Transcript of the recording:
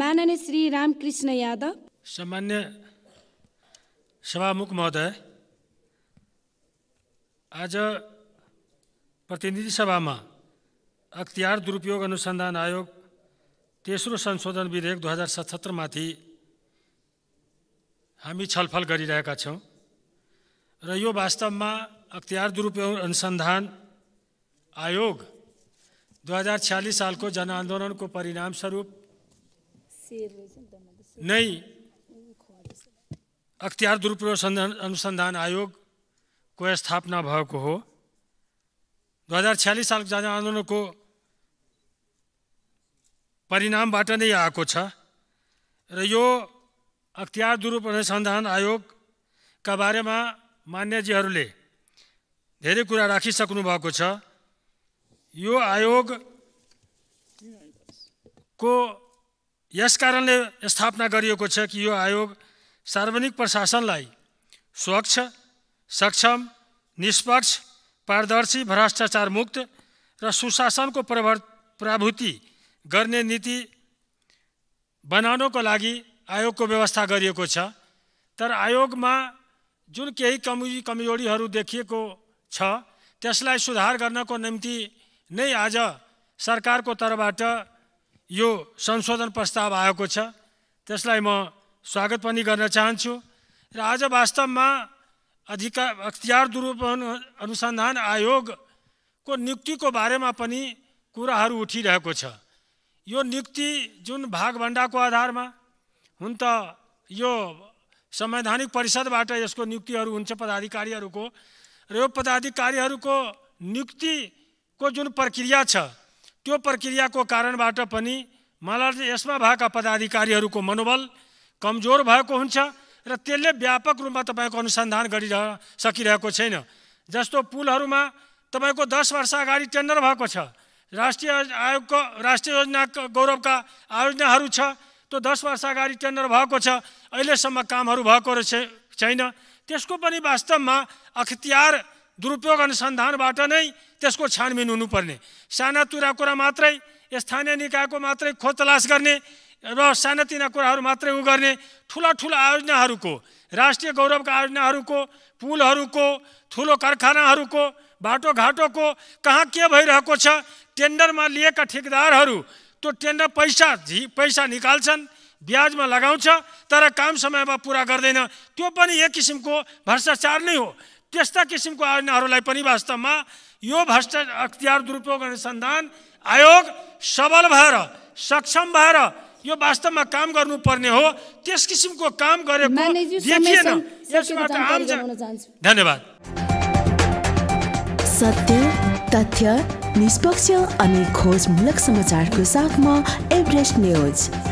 माननीय श्री रामकृष्ण यादव सामान्य सभामुख महोदय आज प्रतिनिधि सभामा अख्तियार दुरुपयोग अनुसन्धान आयोग तेस्रो संशोधन विधेयक दुई हजार सतहत्तरमाथि हामी छलफल गरिरहेका छौँ र यो वास्तवमा अख्तियार दुरुपयोग अनुसन्धान आयोग दुई हजार छ्यालिस सालको जनआन्दोलनको परिणामस्वरूप नै अख्तियार दुरुपयोग अनुसन्धान आयोगको स्थापना भएको हो दुई हजार छ्यालिस सालको जनआन्दोलनको परिणामबाट नै आएको छ र यो अख्तियार दुरुपयोग अनुसन्धान आयोगका बारेमा मान्यजीहरूले धेरै कुरा राखिसक्नु भएको छ यो आयोगको यस कारणले स्थापना गरिएको छ कि यो आयोग सार्वजनिक प्रशासनलाई स्वच्छ सक्षम निष्पक्ष पारदर्शी भ्रष्टाचार मुक्त र सुशासनको प्रभर प्राभूति गर्ने नीति बनाउनको लागि आयोगको व्यवस्था गरिएको छ तर आयोगमा जुन केही कमी कमजोरीहरू देखिएको छ त्यसलाई सुधार गर्नको निम्ति नै आज सरकारको तर्फबाट यो संशोधन प्रस्ताव आएको छ त्यसलाई म स्वागत पनि गर्न चाहन्छु र आज वास्तवमा अधिकार अख्तियार दुरुपयोग अनुसन्धान आयोगको नियुक्तिको बारेमा पनि कुराहरू उठिरहेको छ यो नियुक्ति जुन भागभन्डाको आधारमा हुन त यो संवैधानिक परिषदबाट यसको नियुक्तिहरू हुन्छ पदाधिकारीहरूको र यो पदाधिकारीहरूको नियुक्तिको जुन प्रक्रिया छ त्यो प्रक्रियाको कारणबाट पनि मलाई यसमा भएका पदाधिकारीहरूको मनोबल कमजोर भएको हुन्छ र त्यसले व्यापक रूपमा तपाईँको अनुसन्धान गरिरह सकिरहेको छैन जस्तो पुलहरूमा तपाईँको दस वर्ष अगाडि टेन्डर भएको छ राष्ट्रिय आयोगको राष्ट्रिय योजना गौरवका आयोजनाहरू छ त्यो दस वर्ष अगाडि टेन्डर भएको छ अहिलेसम्म कामहरू भएको रहेछ छैन त्यसको पनि वास्तवमा अख्तियार दुरुपयोग अनुसन्धानबाट नै त्यसको छानबिन हुनुपर्ने साना तुरा कुरा मात्रै स्थानीय निकायको मात्रै खोज तलास गर्ने र सानातिना कुराहरू मात्रै उ गर्ने ठुला ठुला आयोजनाहरूको राष्ट्रिय गौरवका आयोजनाहरूको पुलहरूको ठुलो कारखानाहरूको बाटोघाटोको कहाँ के भइरहेको छ टेन्डरमा लिएका ठेकदारहरू त्यो टेन्डर पैसा झि पैसा निकाल्छन् ब्याजमा लगाउँछ तर काम समयमा पुरा गर्दैन त्यो पनि एक किसिमको भ्रष्टाचार नै हो त्यस्ता किसिमको आयोजनाहरूलाई पनि वास्तवमा यो भ्रष्ट अख्तियार दुरुपयोग अनुसन्धान आयोग सबल भएर सक्षम भएर यो वास्तवमा काम गर्नुपर्ने हो त्यस किसिमको काम गरेको देखिएन यसबाट आम धन्यवाद सत्य तथ्य निष्पक्ष अनि खोजमूलक समाचारको साथमा एभरेस्ट न्युज